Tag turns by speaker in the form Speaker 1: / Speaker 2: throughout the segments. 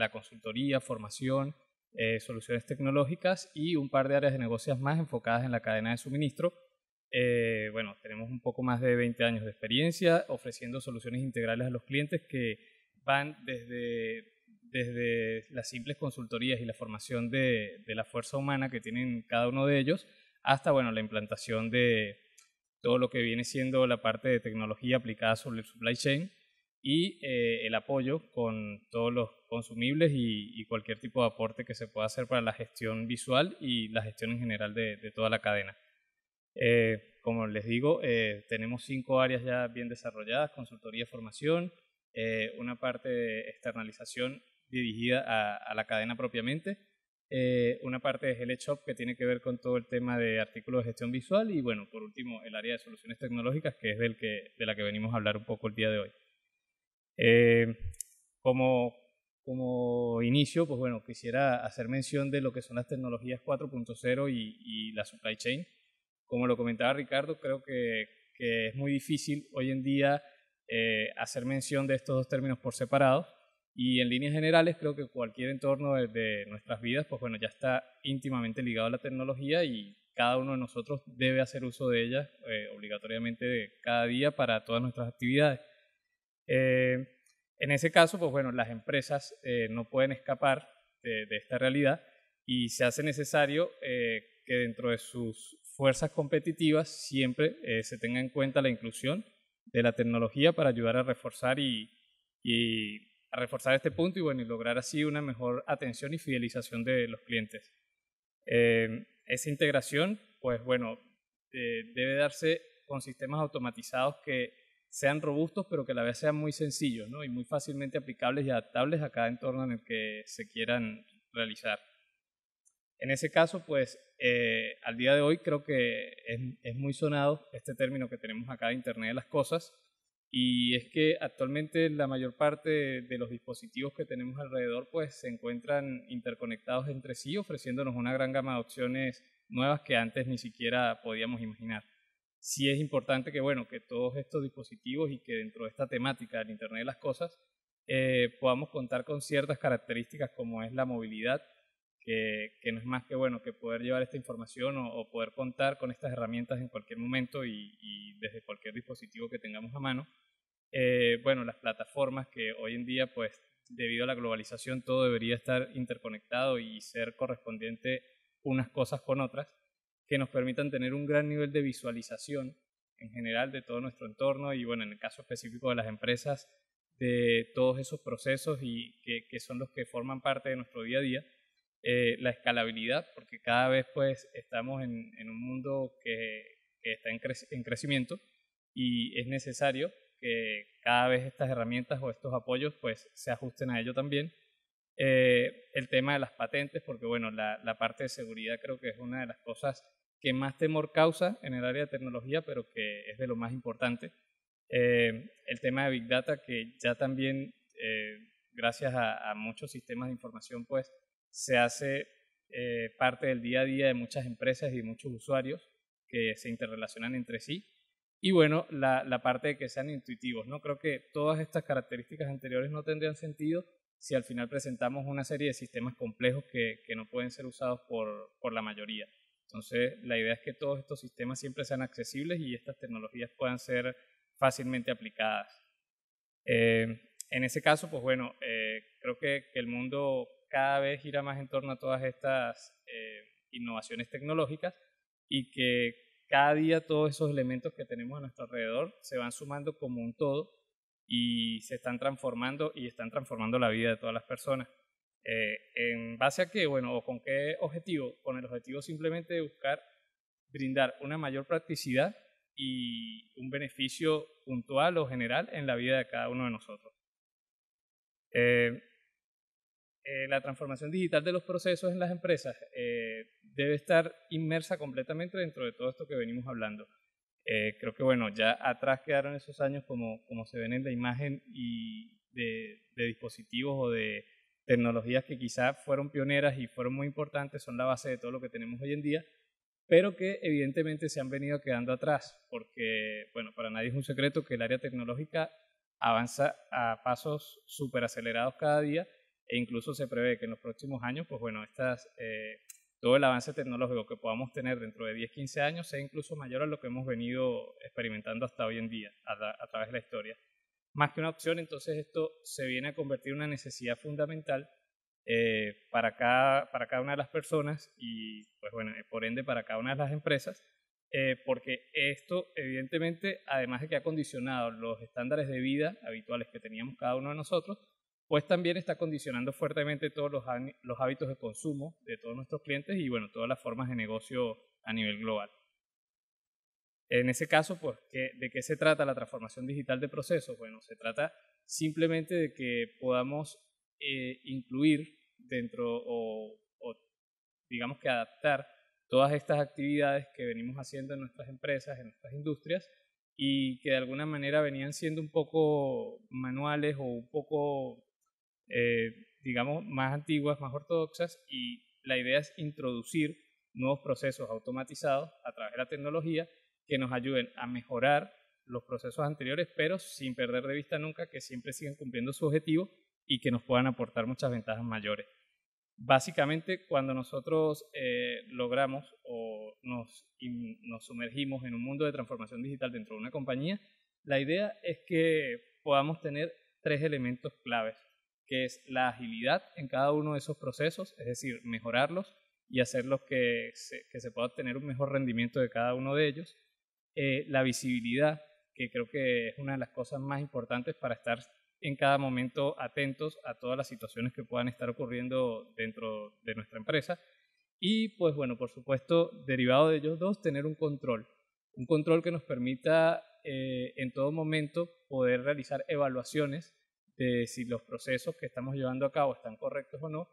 Speaker 1: la consultoría, formación, eh, soluciones tecnológicas y un par de áreas de negocios más enfocadas en la cadena de suministro. Eh, bueno, tenemos un poco más de 20 años de experiencia ofreciendo soluciones integrales a los clientes que van desde, desde las simples consultorías y la formación de, de la fuerza humana que tienen cada uno de ellos hasta bueno, la implantación de todo lo que viene siendo la parte de tecnología aplicada sobre el supply chain y eh, el apoyo con todos los consumibles y, cualquier tipo de aporte que se pueda hacer para la gestión visual y la gestión en general de, toda la cadena. Eh, como les digo, eh, tenemos cinco áreas ya bien desarrolladas, consultoría, formación, una parte de externalización dirigida a, la cadena propiamente, una parte de el Shop que tiene que ver con todo el tema de artículos de gestión visual y bueno, por último, el área de soluciones tecnológicas que es de la que venimos a hablar un poco el día de hoy. Eh, como, como inicio, pues bueno, quisiera hacer mención de lo que son las tecnologías 4.0 y, la supply chain. Como lo comentaba Ricardo, creo que, es muy difícil hoy en día eh, hacer mención de estos dos términos por separado. Y en líneas generales, creo que cualquier entorno de, nuestras vidas, pues bueno, ya está íntimamente ligado a la tecnología y cada uno de nosotros debe hacer uso de ella eh, obligatoriamente cada día para todas nuestras actividades. Eh, en ese caso, pues bueno, las empresas eh, no pueden escapar de, esta realidad y se hace necesario eh, que dentro de sus fuerzas competitivas siempre se tenga en cuenta la inclusión de la tecnología para ayudar a reforzar y, reforzar este punto y bueno, lograr así una mejor atención y fidelización de los clientes. esa integración, pues bueno, debe darse con sistemas automatizados que sean robustos, pero que a la vez sean muy sencillos ¿no? y muy fácilmente aplicables y adaptables a cada entorno en el que se quieran realizar. En ese caso, pues eh, al día de hoy creo que es, muy sonado este término que tenemos acá de Internet de las Cosas, y es que actualmente la mayor parte de, los dispositivos que tenemos alrededor pues se encuentran interconectados entre sí, ofreciéndonos una gran gama de opciones nuevas que antes ni siquiera podíamos imaginar sí es importante que, bueno, que todos estos dispositivos y que dentro de esta temática del Internet de las Cosas eh, podamos contar con ciertas características como es la movilidad, que, no es más que, bueno, que poder llevar esta información o, poder contar con estas herramientas en cualquier momento y, desde cualquier dispositivo que tengamos a mano. Eh, bueno, las plataformas que hoy en día, pues, debido a la globalización, todo debería estar interconectado y ser correspondiente unas cosas con otras que nos permitan tener un gran nivel de visualización en general de todo nuestro entorno y, bueno, en el caso específico de las empresas, de todos esos procesos y que, son los que forman parte de nuestro día a día. Eh, la escalabilidad, porque cada vez pues estamos en, un mundo que, está en, crecimiento y es necesario que cada vez estas herramientas o estos apoyos pues se ajusten a ello también. Eh, el tema de las patentes, porque bueno, la, la, parte de seguridad creo que es una de las cosas que más temor causa en el área de tecnología, pero que es de lo más importante. Eh, el tema de Big Data, que ya también, eh, gracias a, muchos sistemas de información, pues se hace eh, parte del día a día de muchas empresas y muchos usuarios que se interrelacionan entre sí. Y bueno, la, parte de que sean intuitivos, ¿no? Creo que todas estas características anteriores no tendrían sentido si al final presentamos una serie de sistemas complejos que, no pueden ser usados por la mayoría. Entonces, la idea es que todos estos sistemas siempre sean accesibles y estas tecnologías puedan ser fácilmente aplicadas. Eh, en ese caso, pues bueno, eh, creo que, el mundo cada vez gira más en torno a todas estas eh, innovaciones tecnológicas y que cada día todos esos elementos que tenemos a nuestro alrededor se van sumando como un todo y se están transformando y están transformando la vida de todas las personas. Eh, ¿En base a qué? Bueno, o con qué objetivo? Con el objetivo simplemente de buscar brindar una mayor practicidad y un beneficio puntual o general en la vida de cada uno de nosotros. Eh, eh, la transformación digital de los procesos en las empresas debe estar inmersa completamente dentro de todo esto que venimos hablando. creo que bueno, ya atrás quedaron esos años como, como se ven en la imagen y de dispositivos o de tecnologías que quizás fueron pioneras y fueron muy importantes, son la base de todo lo que tenemos hoy en día, pero que evidentemente se han venido quedando atrás, porque, bueno, para nadie es un secreto que el área tecnológica avanza a pasos súper acelerados cada día e incluso se prevé que en los próximos años, pues bueno, estas, eh, todo el avance tecnológico que podamos tener dentro de 10, 15 años sea incluso mayor a lo que hemos venido experimentando hasta hoy en día, a través de la historia más que una opción, entonces esto se viene a convertir en una necesidad fundamental eh, para, cada, para cada una de las personas y, pues bueno, eh, por ende, para cada una de las empresas, eh, porque esto, evidentemente, además de que ha condicionado los estándares de vida habituales que teníamos cada uno de nosotros, pues también está condicionando fuertemente todos los, los hábitos de consumo de todos nuestros clientes y, bueno, todas las formas de negocio a nivel global. En ese caso, pues, ¿de qué se trata la transformación digital de procesos? Bueno, se trata simplemente de que podamos eh, incluir dentro o, digamos que adaptar todas estas actividades que venimos haciendo en nuestras empresas, en nuestras industrias, y que de alguna manera venían siendo un poco manuales o un poco, eh, digamos, más antiguas, más ortodoxas, y la idea es introducir nuevos procesos automatizados a través de la tecnología que nos ayuden a mejorar los procesos anteriores, pero sin perder de vista nunca que siempre sigan cumpliendo su objetivo y que nos puedan aportar muchas ventajas mayores. Básicamente, cuando nosotros eh, logramos o nos, sumergimos en un mundo de transformación digital dentro de una compañía, la idea es que podamos tener tres elementos claves, que es la agilidad en cada uno de esos procesos, es decir, mejorarlos y hacerlos que se pueda obtener un mejor rendimiento de cada uno de ellos eh, la visibilidad, que creo que es una de las cosas más importantes para estar en cada momento atentos a todas las situaciones que puedan estar ocurriendo dentro de nuestra empresa. Y pues bueno, por supuesto, derivado de ellos dos, tener un control, un control que nos permita eh, en todo momento poder realizar evaluaciones de si los procesos que estamos llevando a cabo están correctos o no.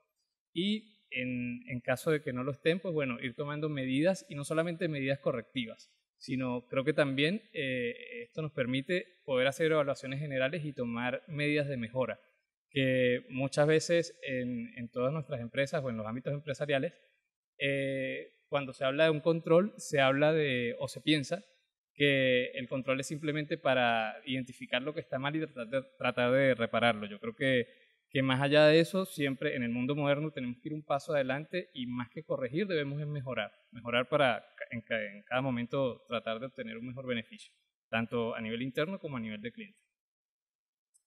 Speaker 1: Y en, en caso de que no lo estén, pues bueno, ir tomando medidas y no solamente medidas correctivas, sino creo que también eh, esto nos permite poder hacer evaluaciones generales y tomar medidas de mejora, que muchas veces en, todas nuestras empresas o en los ámbitos empresariales, eh, cuando se habla de un control, se habla de, o se piensa, que el control es simplemente para identificar lo que está mal y tratar de repararlo. Yo creo que que más allá de eso, siempre en el mundo moderno tenemos que ir un paso adelante y más que corregir debemos mejorar, mejorar para en, cada momento tratar de obtener un mejor beneficio, tanto a nivel interno como a nivel de cliente.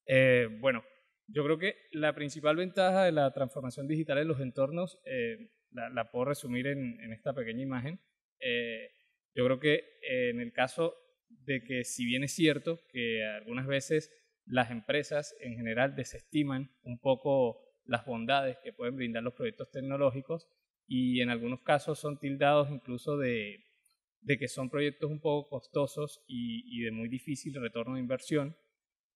Speaker 1: Eh, bueno, yo creo que la principal ventaja de la transformación digital en los entornos eh, la, puedo resumir en, esta pequeña imagen. Eh, yo creo que en el caso de que si bien es cierto que algunas veces las empresas en general desestiman un poco las bondades que pueden brindar los proyectos tecnológicos y en algunos casos son tildados incluso de, que son proyectos un poco costosos y, de muy difícil retorno de inversión,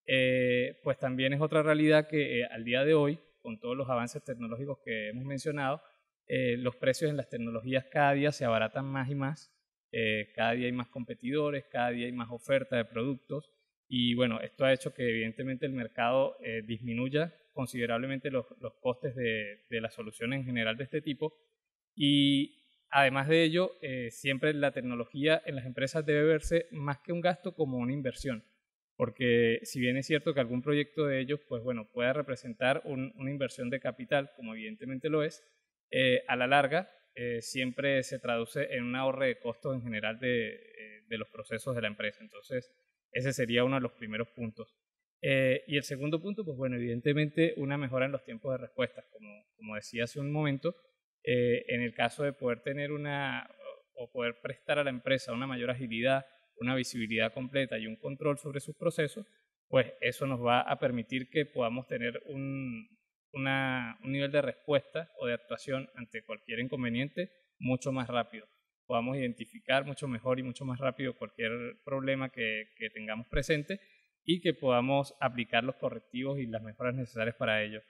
Speaker 1: eh, pues también es otra realidad que eh, al día de hoy, con todos los avances tecnológicos que hemos mencionado, eh, los precios en las tecnologías cada día se abaratan más y más, cada día hay más competidores, cada día hay más oferta de productos y bueno, esto ha hecho que evidentemente el mercado eh, disminuya considerablemente los, costes de, de, las soluciones en general de este tipo. Y además de ello, eh, siempre la tecnología en las empresas debe verse más que un gasto como una inversión. Porque si bien es cierto que algún proyecto de ellos, pues bueno, pueda representar una inversión de capital, como evidentemente lo es, eh, a la larga siempre se traduce en un ahorro de costos en general de, de los procesos de la empresa. Entonces, ese sería uno de los primeros puntos. Eh, y el segundo punto, pues bueno, evidentemente una mejora en los tiempos de respuesta, como, como decía hace un momento, eh, en el caso de poder tener una o poder prestar a la empresa una mayor agilidad, una visibilidad completa y un control sobre sus procesos, pues eso nos va a permitir que podamos tener un nivel de respuesta o de actuación ante cualquier inconveniente mucho más rápido podamos identificar mucho mejor y mucho más rápido cualquier problema que, que tengamos presente y que podamos aplicar los correctivos y las mejoras necesarias para ello.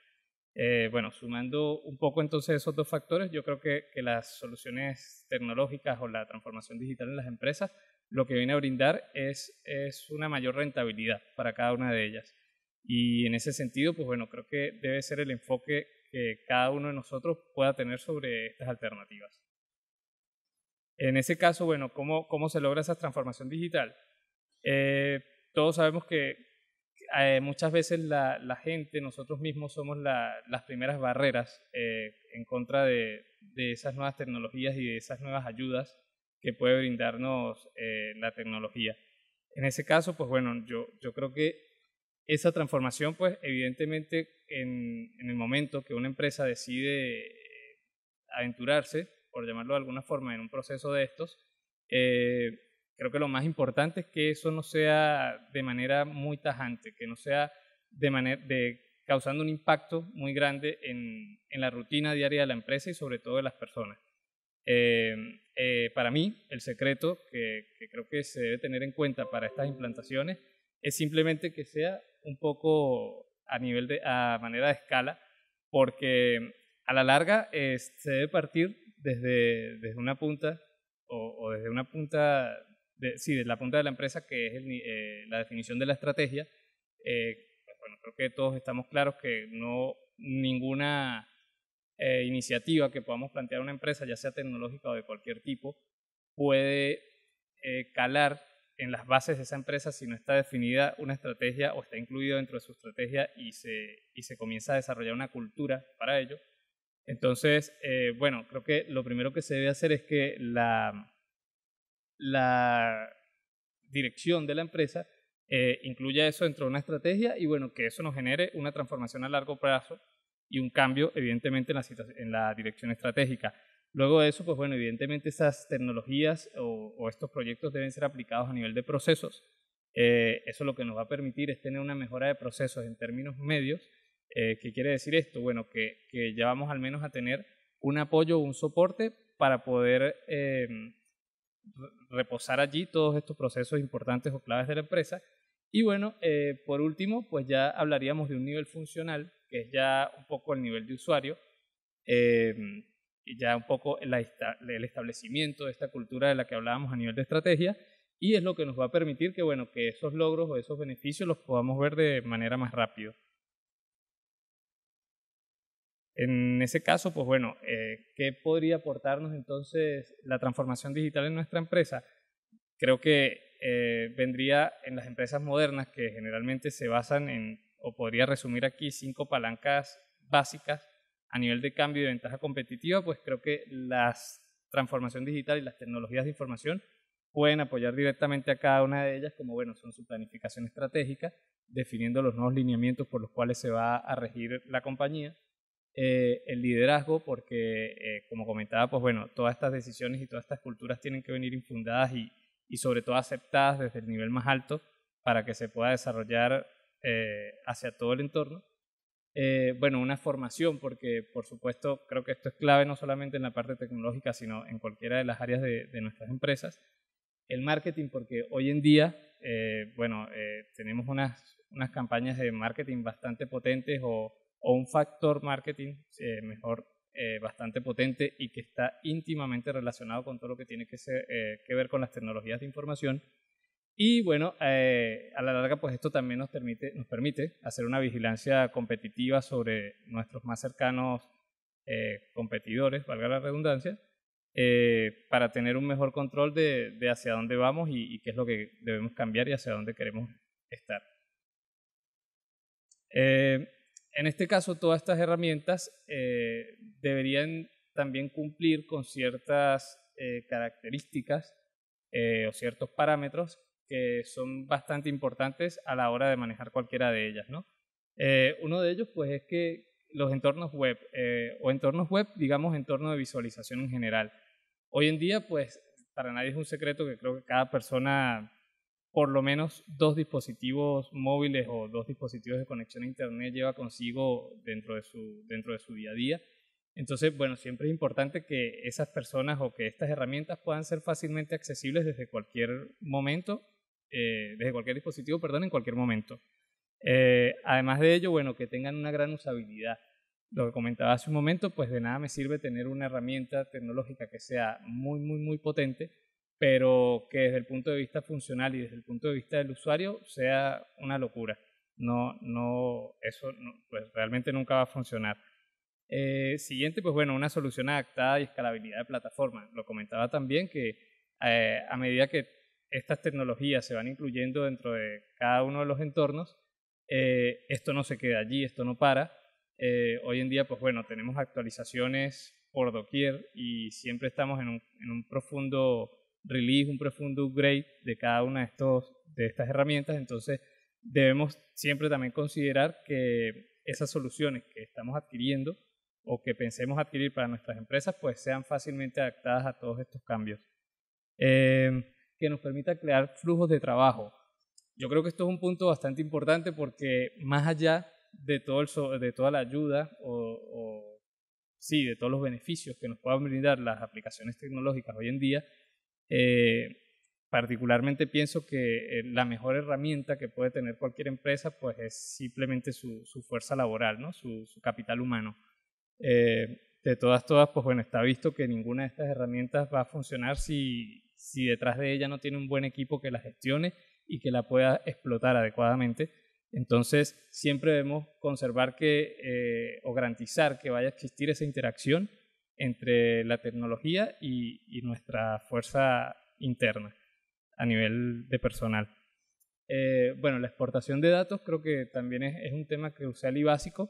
Speaker 1: Eh, bueno, sumando un poco entonces esos dos factores, yo creo que, que, las soluciones tecnológicas o la transformación digital en las empresas lo que viene a brindar es, es una mayor rentabilidad para cada una de ellas. Y en ese sentido, pues bueno, creo que debe ser el enfoque que cada uno de nosotros pueda tener sobre estas alternativas. En ese caso, bueno, ¿cómo, cómo se logra esa transformación digital? Eh, todos sabemos que eh, muchas veces la, gente, nosotros mismos somos las primeras barreras eh, en contra de, esas nuevas tecnologías y de esas nuevas ayudas que puede brindarnos la tecnología. En ese caso, pues bueno, yo, yo creo que esa transformación, pues evidentemente en el momento que una empresa decide aventurarse, por llamarlo de alguna forma, en un proceso de estos, eh, creo que lo más importante es que eso no sea de manera muy tajante, que no sea de manera de causando un impacto muy grande en, en la rutina diaria de la empresa y sobre todo de las personas. Eh, eh, para mí, el secreto que, creo que se debe tener en cuenta para estas implantaciones es simplemente que sea un poco a nivel de a manera de escala, porque a la larga se debe partir desde, desde una punta, o, desde una punta, sí, desde la punta de la empresa, que es eh, la definición de la estrategia, eh, pues creo que todos estamos claros que no ninguna eh, iniciativa que podamos plantear a una empresa, ya sea tecnológica o de cualquier tipo, puede calar en las bases de esa empresa si no está definida una estrategia o está incluido dentro de su estrategia y se, y se comienza a desarrollar una cultura para ello, entonces, eh, bueno, creo que lo primero que se debe hacer es que la, dirección de la empresa eh, incluya eso dentro de una estrategia y bueno, que eso nos genere una transformación a largo plazo y un cambio, evidentemente, en la, dirección estratégica. Luego de eso, pues bueno, evidentemente esas tecnologías o, estos proyectos deben ser aplicados a nivel de procesos. Eh, eso lo que nos va a permitir es tener una mejora de procesos en términos medios eh, ¿Qué quiere decir esto? Bueno, que, ya vamos al menos a tener un apoyo, un soporte para poder eh, reposar allí todos estos procesos importantes o claves de la empresa. Y bueno, eh, por último, pues ya hablaríamos de un nivel funcional, que es ya un poco el nivel de usuario, ya un poco el, establecimiento de esta cultura de la que hablábamos a nivel de estrategia, y es lo que nos va a permitir que, bueno, que esos logros o esos beneficios los podamos ver de manera más rápida. En ese caso, pues bueno, eh, ¿qué podría aportarnos entonces la transformación digital en nuestra empresa? Creo que eh, vendría en las empresas modernas que generalmente se basan en, o podría resumir aquí, cinco palancas básicas a nivel de cambio y de ventaja competitiva, pues creo que la transformación digital y las tecnologías de información pueden apoyar directamente a cada una de ellas, como bueno, son su planificación estratégica, definiendo los nuevos lineamientos por los cuales se va a regir la compañía, eh, el liderazgo, porque eh, como comentaba, pues bueno, todas estas decisiones y todas estas culturas tienen que venir infundadas y, y sobre todo aceptadas desde el nivel más alto para que se pueda desarrollar eh, hacia todo el entorno. bueno, una formación, porque por supuesto creo que esto es clave no solamente en la parte tecnológica, sino en cualquiera de las áreas de, de nuestras empresas. El marketing, porque hoy en día, bueno, tenemos unas, unas campañas de marketing bastante potentes o, o un factor marketing, eh, mejor, eh, bastante potente y que está íntimamente relacionado con todo lo que tiene que, eh, ver con las tecnologías de información. Y bueno, a la larga, pues esto también nos permite, nos permite hacer una vigilancia competitiva sobre nuestros más cercanos competidores, valga la redundancia, para tener un mejor control de, hacia dónde vamos y, y, qué es lo que debemos cambiar y hacia dónde queremos estar. Eh, en este caso, todas estas herramientas eh, deberían también cumplir con ciertas eh, características eh, o ciertos parámetros que son bastante importantes a la hora de manejar cualquiera de ellas, uno de ellos, pues, es que los entornos web o entornos web, digamos, entorno de visualización en general. Hoy en día, pues, para nadie es un secreto que creo que cada persona por lo menos dos dispositivos móviles o dos dispositivos de conexión a Internet lleva consigo dentro de su, dentro de su día a día. Entonces, bueno, siempre es importante que esas personas o que estas herramientas puedan ser fácilmente accesibles desde cualquier momento, eh, desde cualquier dispositivo, perdón, en cualquier momento. Eh, además de ello, bueno, que tengan una gran usabilidad. Lo que comentaba hace un momento, pues de nada me sirve tener una herramienta tecnológica que sea muy, muy, muy potente pero que desde el punto de vista funcional y desde el punto de vista del usuario sea una locura. No, no, eso pues realmente nunca va a funcionar. Eh, siguiente, pues bueno, una solución adaptada y escalabilidad de plataforma. Lo comentaba también que eh, a medida que estas tecnologías se van incluyendo dentro de cada uno de los entornos, eh, esto no se queda allí, esto no para. hoy en día, pues bueno, tenemos actualizaciones por doquier y siempre estamos en un, en un profundo release, un profundo upgrade de cada una de, estos, de estas herramientas. Entonces, debemos siempre también considerar que esas soluciones que estamos adquiriendo o que pensemos adquirir para nuestras empresas, pues sean fácilmente adaptadas a todos estos cambios. Eh, que nos permita crear flujos de trabajo. Yo creo que esto es un punto bastante importante porque más allá de, todo de toda la ayuda o, o sí, de todos los beneficios que nos puedan brindar las aplicaciones tecnológicas hoy en día, eh, particularmente pienso que eh, la mejor herramienta que puede tener cualquier empresa pues es simplemente su, fuerza laboral, ¿no? su, capital humano. Eh, de todas, todas, pues bueno, está visto que ninguna de estas herramientas va a funcionar si, si detrás de ella no tiene un buen equipo que la gestione y que la pueda explotar adecuadamente. Entonces, siempre debemos conservar que, o garantizar que vaya a existir esa interacción entre la tecnología y, nuestra fuerza interna a nivel de personal. Eh, bueno, la exportación de datos creo que también es, un tema crucial y básico.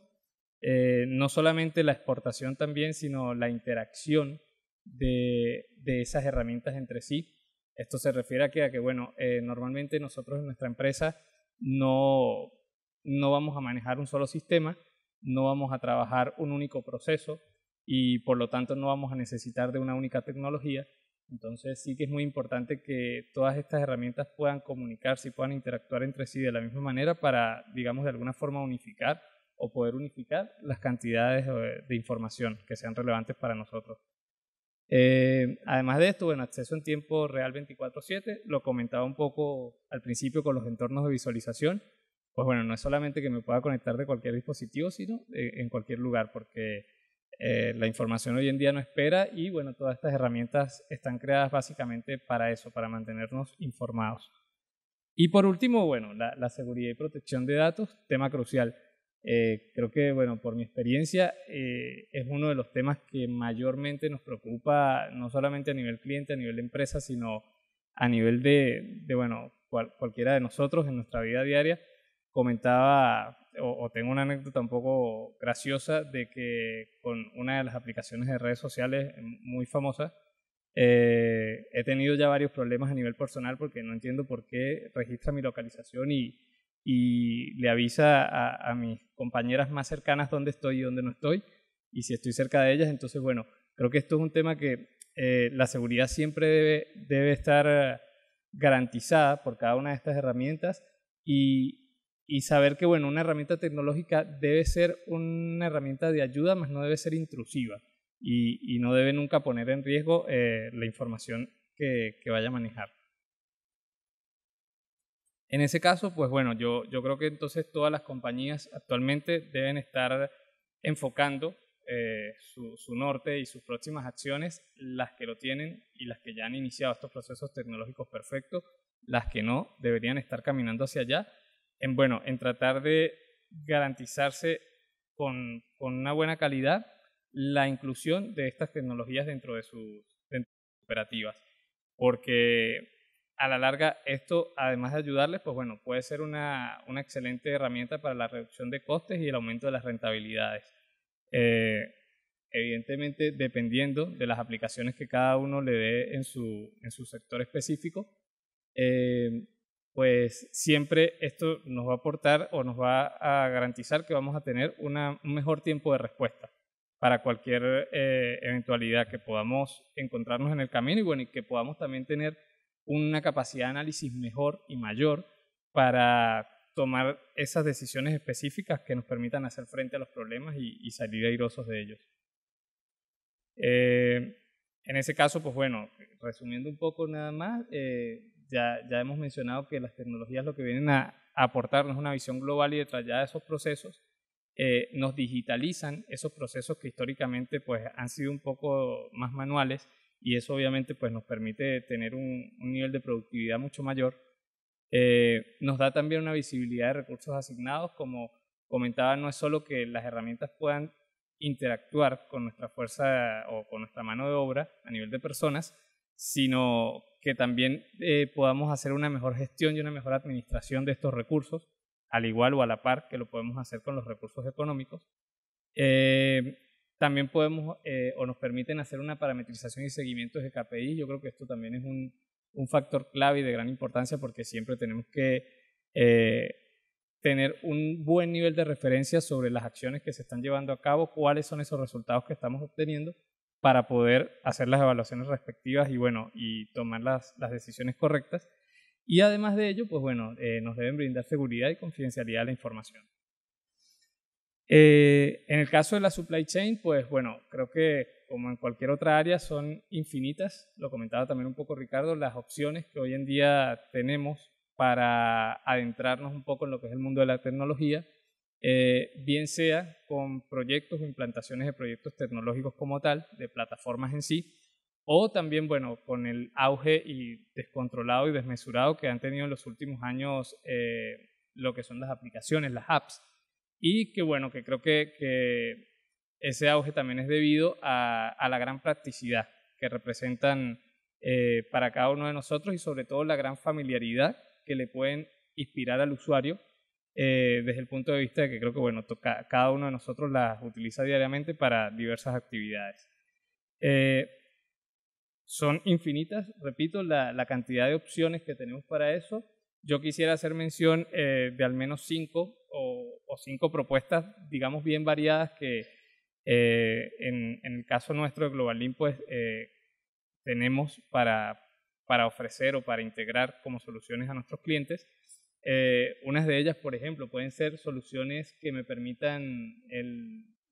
Speaker 1: Eh, no solamente la exportación también, sino la interacción de, esas herramientas entre sí. Esto se refiere a que, bueno, eh, normalmente nosotros en nuestra empresa no vamos a manejar un solo sistema, no vamos a trabajar un único proceso, y por lo tanto no vamos a necesitar de una única tecnología. Entonces sí que es muy importante que todas estas herramientas puedan comunicarse y puedan interactuar entre sí de la misma manera para, digamos, de alguna forma unificar o poder unificar las cantidades eh, de información que sean relevantes para nosotros. Eh, además de esto, bueno, acceso en tiempo real 24/7, lo comentaba un poco al principio con los entornos de visualización, pues bueno, no es solamente que me pueda conectar de cualquier dispositivo, sino eh, en cualquier lugar, porque eh, la información hoy en día no espera y bueno, todas estas herramientas están creadas básicamente para eso, para mantenernos informados. Y por último, bueno, la, seguridad y protección de datos, tema crucial. Eh, creo que, bueno, por mi experiencia, eh, es uno de los temas que mayormente nos preocupa, no solamente a nivel cliente, a nivel de empresa, sino a nivel de, bueno, cualquiera de nosotros en nuestra vida diaria. Comentaba o, tengo una anécdota un poco graciosa de que con una de las aplicaciones de redes sociales muy famosas, eh, he tenido ya varios problemas a nivel personal porque no entiendo por qué registra mi localización y, le avisa a, mis compañeras más cercanas dónde estoy y dónde no estoy, y si estoy cerca de ellas, entonces bueno, creo que esto es un tema que eh, la seguridad siempre debe, debe estar garantizada por cada una de estas herramientas y y saber que, bueno, una herramienta tecnológica debe ser una herramienta de ayuda, más no debe ser intrusiva y, y no debe nunca poner en riesgo eh, la información que, que, vaya a manejar. En ese caso, pues bueno, yo, yo creo que entonces todas las compañías actualmente deben estar enfocando eh, su, su, norte y sus próximas acciones, las que lo tienen y las que ya han iniciado estos procesos tecnológicos perfectos, las que no deberían estar caminando hacia allá en, bueno, en tratar de garantizarse con, con una buena calidad la inclusión de estas tecnologías dentro de sus, operativas. Porque a la larga esto, además de ayudarles, pues bueno, puede ser una, una, excelente herramienta para la reducción de costes y el aumento de las rentabilidades. Eh, evidentemente, dependiendo de las aplicaciones que cada uno le dé en su, en su sector específico, eh, pues siempre esto nos va a aportar o nos va a garantizar que vamos a tener un mejor tiempo de respuesta para cualquier eh, eventualidad que podamos encontrarnos en el camino y bueno, y que podamos también tener una capacidad de análisis mejor y mayor para tomar esas decisiones específicas que nos permitan hacer frente a los problemas y, salir airosos de ellos. Eh, en ese caso, pues bueno, resumiendo un poco nada más, eh, ya, ya hemos mencionado que las tecnologías lo que vienen a aportarnos una visión global y detallada de esos procesos, eh, nos digitalizan esos procesos que históricamente pues, han sido un poco más manuales y eso obviamente pues, nos permite tener un, nivel de productividad mucho mayor. Eh, nos da también una visibilidad de recursos asignados, como comentaba, no es solo que las herramientas puedan interactuar con nuestra fuerza o con nuestra mano de obra a nivel de personas, sino que también eh, podamos hacer una mejor gestión y una mejor administración de estos recursos, al igual o a la par que lo podemos hacer con los recursos económicos. Eh, también podemos eh, o nos permiten hacer una parametrización y seguimiento de KPI. Yo creo que esto también es un, un factor clave y de gran importancia porque siempre tenemos que tener un buen nivel de referencia sobre las acciones que se están llevando a cabo, cuáles son esos resultados que estamos obteniendo para poder hacer las evaluaciones respectivas y bueno, y tomar las, decisiones correctas. Y además de ello, pues bueno, eh, nos deben brindar seguridad y confidencialidad a la información. Eh, en el caso de la supply chain, pues bueno, creo que como en cualquier otra área son infinitas, lo comentaba también un poco Ricardo, las opciones que hoy en día tenemos para adentrarnos un poco en lo que es el mundo de la tecnología eh, bien sea con proyectos o implantaciones de proyectos tecnológicos como tal, de plataformas en sí, o también, bueno, con el auge y descontrolado y desmesurado que han tenido en los últimos años eh, lo que son las aplicaciones, las apps. Y que bueno, que creo que, ese auge también es debido a, la gran practicidad que representan eh, para cada uno de nosotros y sobre todo la gran familiaridad que le pueden inspirar al usuario eh, desde el punto de vista de que creo que bueno, cada uno de nosotros las utiliza diariamente para diversas actividades. Eh, son infinitas, repito, la, la, cantidad de opciones que tenemos para eso. Yo quisiera hacer mención eh, de al menos cinco o, cinco propuestas, digamos, bien variadas que en, el caso nuestro de Globalin, pues tenemos para, para ofrecer o para integrar como soluciones a nuestros clientes. Eh, unas de ellas, por ejemplo, pueden ser soluciones que me permitan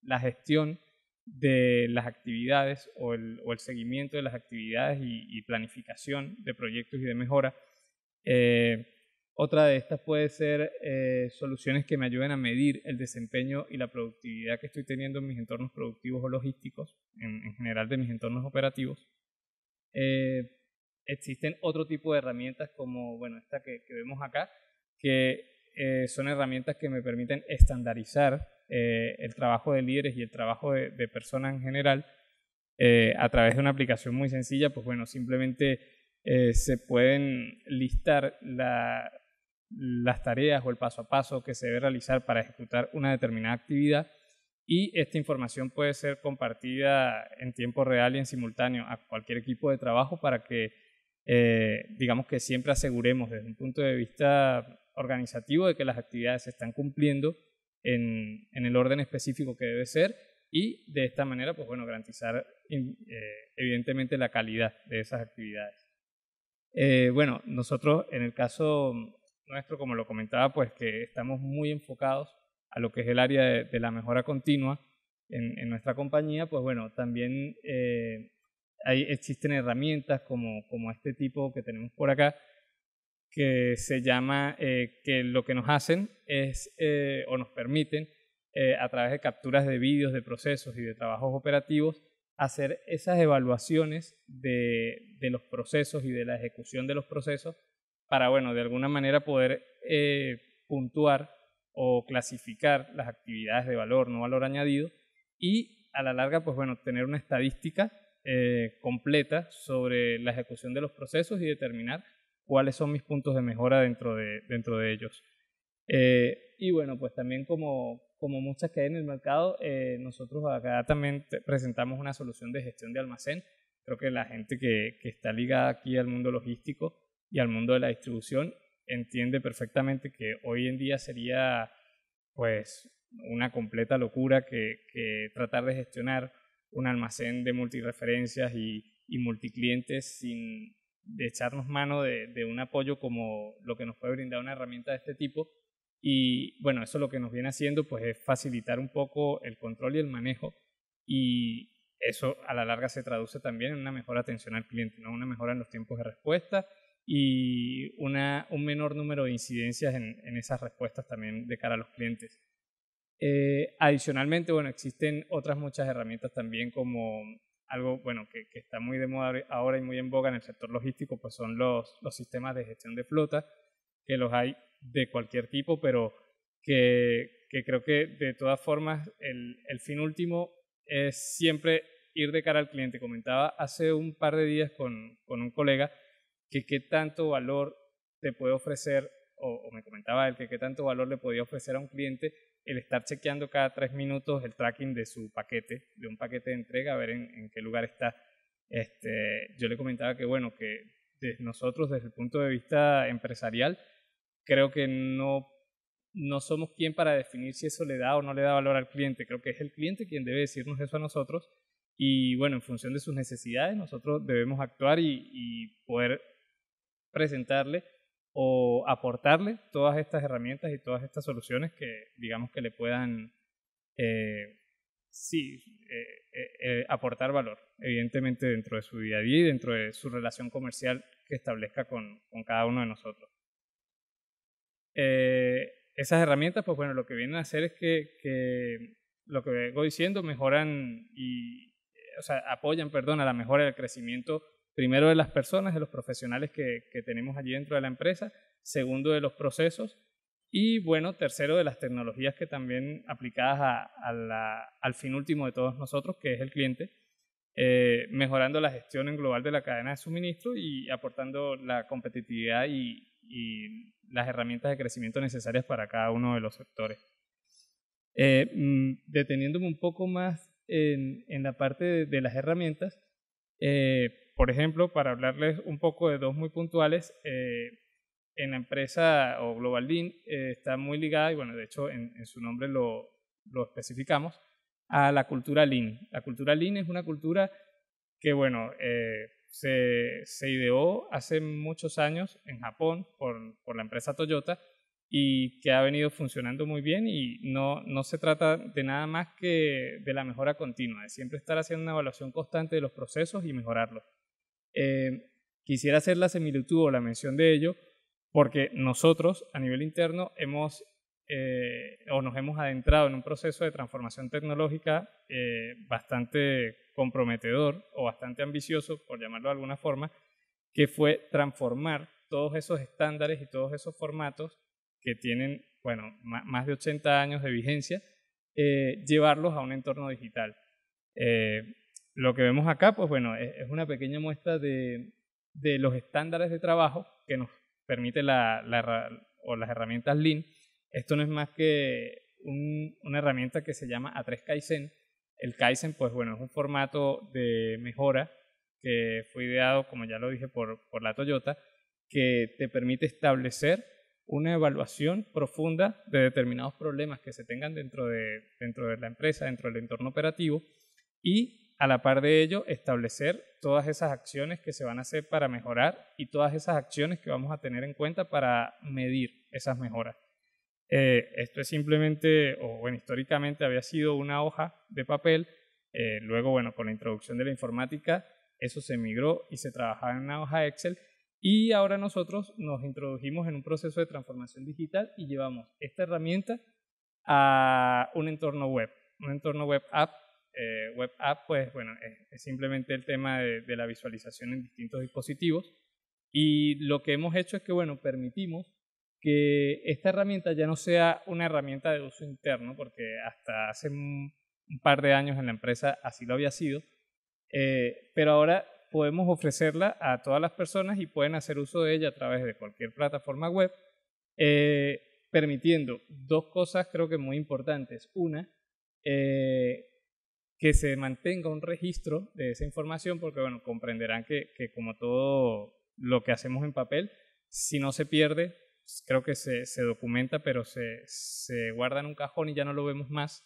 Speaker 1: la gestión de las actividades o el, seguimiento de las actividades y, planificación de proyectos y de mejora. Eh, otra de estas puede ser eh, soluciones que me ayuden a medir el desempeño y la productividad que estoy teniendo en mis entornos productivos o logísticos, en, general de mis entornos operativos. existen otro tipo de herramientas como, bueno, esta que vemos acá, que eh, son herramientas que me permiten estandarizar eh, el trabajo de líderes y el trabajo de, personas en general
Speaker 2: eh, a través de
Speaker 1: una aplicación muy sencilla, pues bueno, simplemente se pueden listar la, las tareas o el paso a paso que se debe realizar para ejecutar una determinada actividad y esta información puede ser compartida en tiempo real y en simultáneo a cualquier equipo de trabajo para que, digamos que siempre aseguremos desde un punto de vista organizativo de que las actividades se están cumpliendo en, el orden específico que debe ser y de esta manera, pues bueno, garantizar eh, evidentemente la calidad de esas actividades. Eh, bueno, nosotros en el caso nuestro, como lo comentaba, pues que estamos muy enfocados a lo que es el área de, la mejora continua en, nuestra compañía, pues bueno, también eh, existen herramientas como, como este tipo que tenemos por acá, que se llama eh, que lo que nos hacen es eh, o nos permiten eh, a través de capturas de vídeos, de procesos y de trabajos operativos hacer esas evaluaciones de, de, los procesos y de la ejecución de los procesos para, bueno, de alguna manera poder puntuar o clasificar las actividades de valor, no valor añadido y a la larga, pues bueno, tener una estadística completa sobre la ejecución de los procesos y determinar cuáles son mis puntos de mejora dentro de, dentro de ellos. Eh, y bueno, pues también como, como muchas que hay en el mercado, eh, nosotros acá también presentamos una solución de gestión de almacén. Creo que la gente que, que, está ligada aquí al mundo logístico y al mundo de la distribución entiende perfectamente que hoy en día sería pues una completa locura que, tratar de gestionar un almacén de multireferencias y, y multiclientes sin, de echarnos mano de, un apoyo como lo que nos puede brindar una herramienta de este tipo. Y bueno, eso lo que nos viene haciendo pues es facilitar un poco el control y el manejo y eso a la larga se traduce también en una mejor atención al cliente, ¿no? una mejora en los tiempos de respuesta y una, un menor número de incidencias en, esas respuestas también de cara a los clientes. Eh, adicionalmente, bueno, existen otras muchas herramientas también como algo bueno que, está muy de moda ahora y muy en boga en el sector logístico, pues son los, sistemas de gestión de flota, que los hay de cualquier tipo, pero que, creo que de todas formas el, fin último es siempre ir de cara al cliente. Comentaba hace un par de días con, un colega que qué tanto valor te puede ofrecer, o, o me comentaba él que qué tanto valor le podía ofrecer a un cliente el estar chequeando cada tres minutos el tracking de su paquete, de un paquete de entrega, a ver en, qué lugar está. Este, yo le comentaba que, bueno, que nosotros, desde el punto de vista empresarial, creo que no, no somos quien para definir si eso le da o no le da valor al cliente. Creo que es el cliente quien debe decirnos eso a nosotros. Y bueno, en función de sus necesidades, nosotros debemos actuar y poder presentarle o aportarle todas estas herramientas y todas estas soluciones que digamos que le puedan eh, sí eh, eh, aportar valor, evidentemente dentro de su día a día y dentro de su relación comercial que establezca con, cada uno de nosotros. esas herramientas, pues bueno, lo que vienen a hacer es que, que lo que vengo diciendo, mejoran y, o sea, apoyan, perdón, a la mejora del crecimiento Primero de las personas, de los profesionales que, tenemos allí dentro de la empresa. Segundo de los procesos. Y bueno, tercero de las tecnologías que también aplicadas a, al fin último de todos nosotros, que es el cliente, eh, mejorando la gestión en global de la cadena de suministro y aportando la competitividad y, las herramientas de crecimiento necesarias para cada uno de los sectores. Eh, mm, deteniéndome un poco más en, la parte de, las herramientas, eh, por ejemplo, para hablarles un poco de dos muy puntuales, eh, en la empresa o Global Lean eh, está muy ligada, y bueno, de hecho en, su nombre lo, lo, especificamos, a la cultura Lean. La cultura Lean es una cultura que, bueno, eh, se, se, ideó hace muchos años en Japón por, por, la empresa Toyota y que ha venido funcionando muy bien y no, no se trata de nada más que de la mejora continua, de siempre estar haciendo una evaluación constante de los procesos y mejorarlos. Eh, quisiera hacer la similitud o la mención de ello porque nosotros a nivel interno hemos eh, o nos hemos adentrado en un proceso de transformación tecnológica eh, bastante comprometedor o bastante ambicioso, por llamarlo de alguna forma, que fue transformar todos esos estándares y todos esos formatos que tienen, bueno, más de 80 años de vigencia, llevarlos a un entorno digital. Eh, lo que vemos acá, pues bueno, es una pequeña muestra de, de los estándares de trabajo que nos permite la, la o las herramientas Lean. Esto no es más que una herramienta que se llama A3 Kaizen. El Kaizen, pues bueno, es un formato de mejora que fue ideado, como ya lo dije, por, por la Toyota, que te permite establecer una evaluación profunda de determinados problemas que se tengan dentro de, dentro de la empresa, dentro del entorno operativo, y a la par de ello, establecer todas esas acciones que se van a hacer para mejorar y todas esas acciones que vamos a tener en cuenta para medir esas mejoras. Eh, esto es simplemente, o bueno, históricamente había sido una hoja de papel, eh, luego, bueno, con la introducción de la informática, eso se migró y se trabajaba en una hoja Excel, y ahora nosotros nos introdujimos en un proceso de transformación digital y llevamos esta herramienta a un entorno web, un entorno web app eh, web app, pues bueno, es, simplemente el tema de, la visualización en distintos dispositivos. Y lo que hemos hecho es que, bueno, permitimos que esta herramienta ya no sea una herramienta de uso interno, porque hasta hace un, par de años en la empresa así lo había sido, eh, pero ahora podemos ofrecerla a todas las personas y pueden hacer uso de ella a través de cualquier plataforma web, eh, permitiendo dos cosas creo que muy importantes. Una, que se mantenga un registro de esa información, porque bueno, comprenderán que, que como todo lo que hacemos en papel, si no se pierde, pues, creo que se, se documenta, pero se, se, guarda en un cajón y ya no lo vemos más.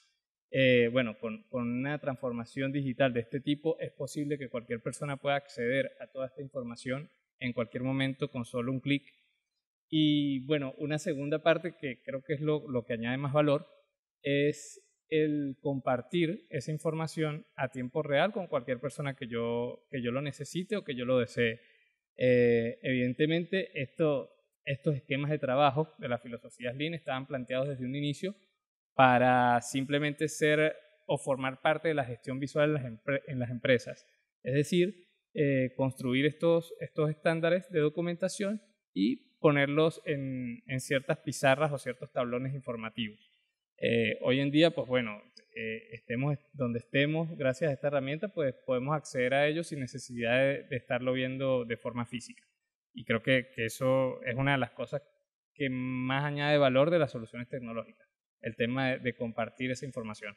Speaker 1: Eh, bueno, con, con, una transformación digital de este tipo es posible que cualquier persona pueda acceder a toda esta información en cualquier momento con solo un clic. Y bueno, una segunda parte que creo que es lo, lo que añade más valor es el compartir esa información a tiempo real con cualquier persona que yo, que yo lo necesite o que yo lo desee. Eh, evidentemente, estos esquemas de trabajo de las filosofías Lean estaban planteados desde un inicio para simplemente ser o formar parte de la gestión visual en las, empresas. Es decir, eh, construir estos, estos estándares de documentación y ponerlos en ciertas pizarras o ciertos tablones informativos. Eh, hoy en día, pues bueno, eh, estemos donde estemos, gracias a esta herramienta, pues podemos acceder a ello sin necesidad de, estarlo viendo de forma física. Y creo que, eso es una de las cosas que más añade valor de las soluciones tecnológicas, el tema de, compartir esa información.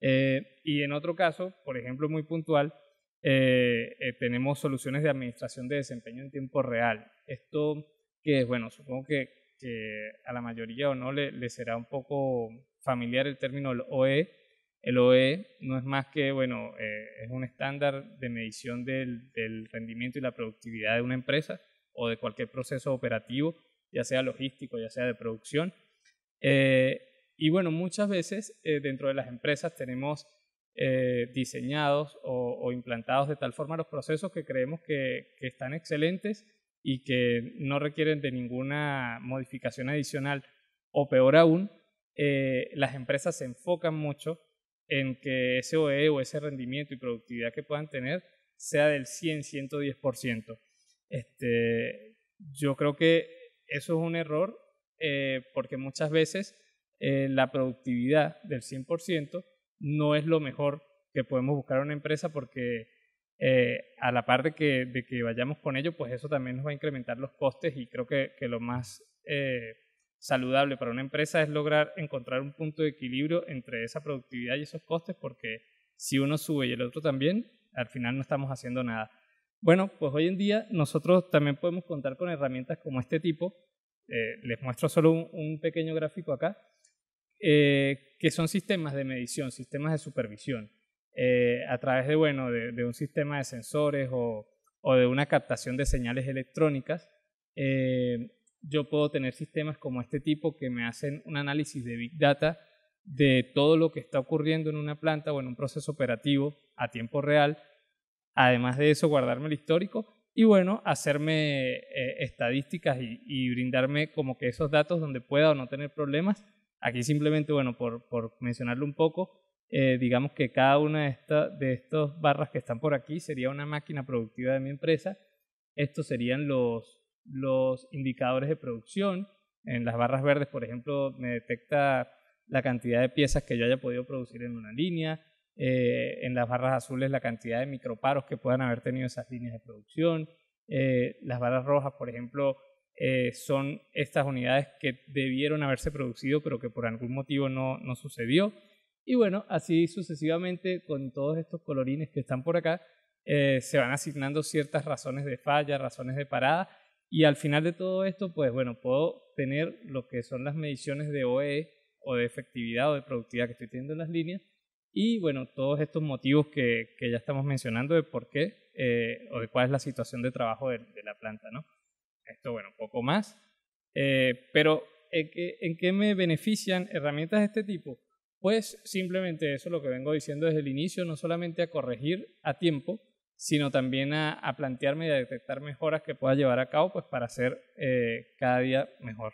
Speaker 1: Eh, y en otro caso, por ejemplo, muy puntual, tenemos soluciones de administración de desempeño en tiempo real. Esto que es, bueno, supongo que que eh, a la mayoría o no le, será un poco familiar el término OE. El OE e no es más que, bueno, eh, es un estándar de medición del, rendimiento y la productividad de una empresa o de cualquier proceso operativo, ya sea logístico, ya sea de producción. Eh, y bueno, muchas veces dentro de las empresas tenemos diseñados o, implantados de tal forma los procesos que creemos que, que están excelentes y que no requieren de ninguna modificación adicional o peor aún, eh, las empresas se enfocan mucho en que ese OE o ese rendimiento y productividad que puedan tener sea del 100, 110%. Este, yo creo que eso es un error eh, porque muchas veces eh, la productividad del 100% no es lo mejor que podemos buscar a una empresa porque eh, a la par de que, vayamos con ello, pues eso también nos va a incrementar los costes y creo que, lo más eh, saludable para una empresa es lograr encontrar un punto de equilibrio entre esa productividad y esos costes, porque si uno sube y el otro también, al final no estamos haciendo nada. Bueno, pues hoy en día nosotros también podemos contar con herramientas como este tipo. Eh, les muestro solo un pequeño gráfico acá, que son sistemas de medición, sistemas de supervisión. Eh, a través de, de, un sistema de sensores o, de una captación de señales electrónicas, eh, yo puedo tener sistemas como este tipo que me hacen un análisis de Big Data de todo lo que está ocurriendo en una planta o en un proceso operativo a tiempo real. Además de eso, guardarme el histórico y bueno, hacerme eh, estadísticas y, brindarme como que esos datos donde pueda o no tener problemas. Aquí simplemente, bueno, por mencionarlo un poco, eh, digamos que cada una de, estas barras que están por aquí sería una máquina productiva de mi empresa. Estos serían los, indicadores de producción. En las barras verdes, por ejemplo, me detecta la cantidad de piezas que yo haya podido producir en una línea. Eh, en las barras azules, la cantidad de microparos que puedan haber tenido esas líneas de producción. Eh, las barras rojas, por ejemplo, son estas unidades que debieron haberse producido, pero que por algún motivo no sucedió. Y bueno, así sucesivamente con todos estos colorines que están por acá, eh, se van asignando ciertas razones de falla, razones de parada, y al final de todo esto, pues bueno, puedo tener lo que son las mediciones de OE o de efectividad o de productividad que estoy teniendo en las líneas, y bueno, todos estos motivos que, ya estamos mencionando de por qué eh, o de cuál es la situación de trabajo de, la planta, ¿no? Esto, bueno, poco más. Eh, pero, ¿en ¿en qué me benefician herramientas de este tipo? Pues simplemente eso lo que vengo diciendo desde el inicio, no solamente a corregir a tiempo, sino también a, plantearme y a detectar mejoras que pueda llevar a cabo pues, para ser eh, cada día mejor.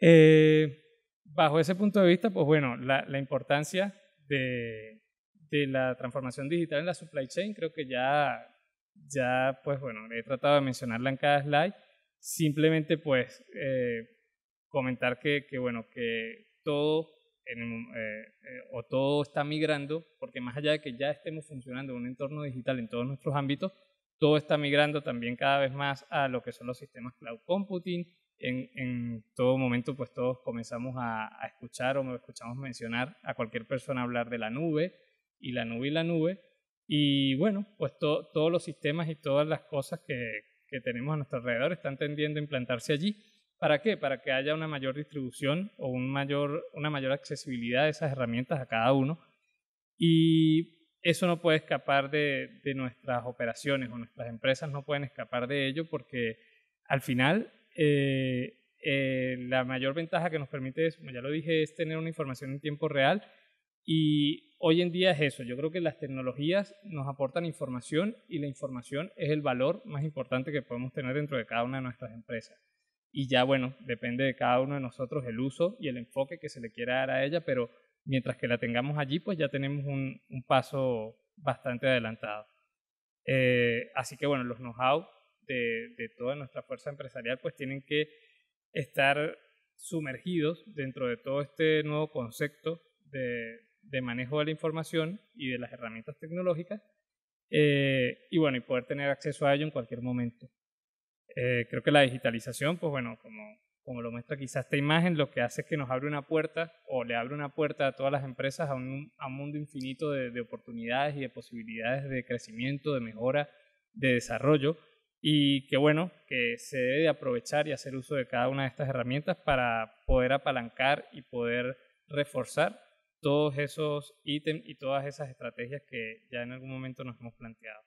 Speaker 1: Eh, bajo ese punto de vista, pues bueno, la, importancia de, la transformación digital en la supply chain, creo que ya, ya, pues bueno, he tratado de mencionarla en cada slide, simplemente pues... Eh, comentar que, que bueno, que todo, eh, eh, o todo está migrando, porque más allá de que ya estemos funcionando en un entorno digital en todos nuestros ámbitos, todo está migrando también cada vez más a lo que son los sistemas cloud computing. En, en todo momento, pues todos comenzamos a, escuchar o escuchamos mencionar a cualquier persona hablar de la nube y la nube y la nube. Y bueno, pues todos los sistemas y todas las cosas que, que tenemos a nuestro alrededor están tendiendo a implantarse allí. ¿Para qué? Para que haya una mayor distribución o un mayor, una mayor accesibilidad de esas herramientas a cada uno. Y eso no puede escapar de, nuestras operaciones o nuestras empresas no pueden escapar de ello porque al final eh, eh, la mayor ventaja que nos permite, como ya lo dije, es tener una información en tiempo real y hoy en día es eso. Yo creo que las tecnologías nos aportan información y la información es el valor más importante que podemos tener dentro de cada una de nuestras empresas y ya bueno, depende de cada uno de nosotros el uso y el enfoque que se le quiera dar a ella, pero mientras que la tengamos allí, pues ya tenemos un, paso bastante adelantado. Eh, así que bueno, los know-how de, toda nuestra fuerza empresarial pues tienen que estar sumergidos dentro de todo este nuevo concepto de, manejo de la información y de las herramientas tecnológicas eh, y bueno, y poder tener acceso a ello en cualquier momento. Eh, creo que la digitalización, pues bueno, como, como lo muestra quizás esta imagen, lo que hace es que nos abre una puerta o le abre una puerta a todas las empresas a un, a un mundo infinito de, de, oportunidades y de posibilidades de crecimiento, de mejora, de desarrollo y que bueno, que se debe aprovechar y hacer uso de cada una de estas herramientas para poder apalancar y poder reforzar todos esos ítems y todas esas estrategias que ya en algún momento nos hemos planteado.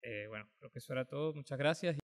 Speaker 1: Eh, bueno, creo que eso era todo. Muchas gracias.